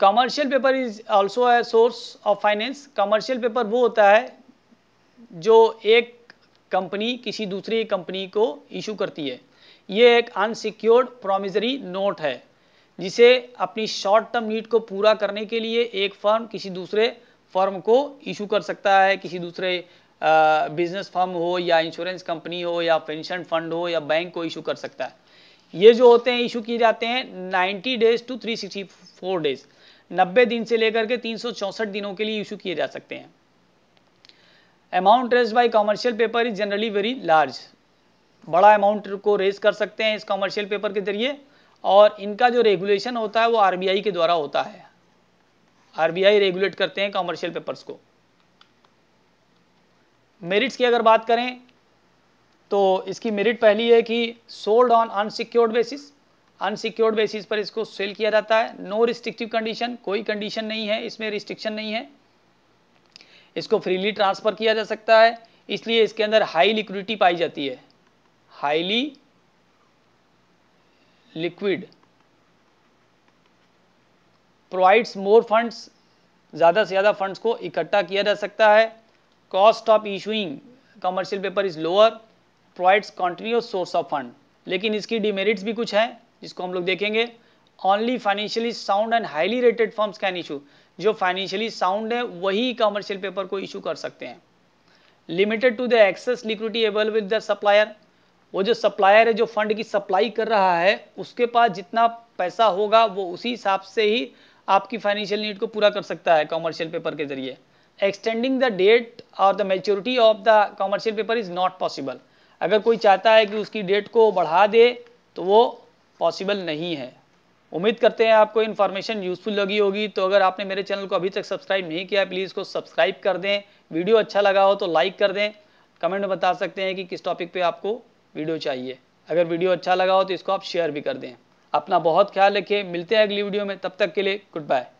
commercial paper is also a source of finance commercial paper वो होता है जो एक कंपनी किसी दूसरी कंपनी को इशू करती है ये एक अनसिक्योर्ड प्रोमिजरी नोट है जिसे अपनी शॉर्ट टर्म नीड को पूरा करने के लिए एक फर्म किसी दूसरे फर्म को इशू कर सकता है किसी दूसरे बिजनेस फर्म हो या इंश्योरेंस कंपनी हो या पेंशन फंड हो या बैंक को इशू कर सकता है ये जो होते हैं इशू किए जाते हैं 90 डेज टू 364 डेज 90 दिन से लेकर के तीन दिनों के लिए इशू किए जा सकते हैं amount raise by commercial paper is generally very large बड़ा अमाउंट को रेज कर सकते हैं इस कॉमर्शियल पेपर के जरिए और इनका जो रेगुलेशन होता है वो आरबीआई के द्वारा होता है आरबीआई रेगुलेट करते हैं कॉमर्शियल पेपर्स को मेरिट्स की अगर बात करें तो इसकी मेरिट पहली है कि sold on unsecured basis unsecured basis पर इसको सेल किया जाता है नो रिस्ट्रिक्टिव कंडीशन कोई कंडीशन नहीं है इसमें रिस्ट्रिक्शन नहीं है इसको फ्रीली ट्रांसफर किया जा सकता है इसलिए इसके अंदर हाई लिक्विडिटी पाई जाती है highly liquid provides more funds ज़्यादा से ज़्यादा फंड्स को इकट्ठा किया जा सकता है cost of issuing commercial paper is lower provides continuous source of fund लेकिन इसकी डिमेरिट्स भी कुछ है जिसको हम लोग देखेंगे only financially sound and highly rated firms can issue जो फाइनेंशियली साउंड है वही कमर्शियल पेपर को इशू कर सकते हैं limited to the excess liquidity avail with the supplier वो जो सप्लायर है जो फंड की सप्लाई कर रहा है उसके पास जितना पैसा होगा वो उसी हिसाब से ही आपकी फाइनेंशियल नीड को पूरा कर सकता है कॉमर्शियल पेपर के जरिए एक्सटेंडिंग द डेट और the maturity of the commercial paper is not possible अगर कोई चाहता है कि उसकी डेट को बढ़ा दे तो वो पॉसिबल नहीं है उम्मीद करते हैं आपको इन्फॉर्मेशन यूज़फुल लगी होगी तो अगर आपने मेरे चैनल को अभी तक सब्सक्राइब नहीं किया प्लीज़ इसको सब्सक्राइब कर दें वीडियो अच्छा लगा हो तो लाइक कर दें कमेंट में बता सकते हैं कि किस टॉपिक पे आपको वीडियो चाहिए अगर वीडियो अच्छा लगा हो तो इसको आप शेयर भी कर दें अपना बहुत ख्याल रखें मिलते हैं अगली वीडियो में तब तक के लिए गुड बाय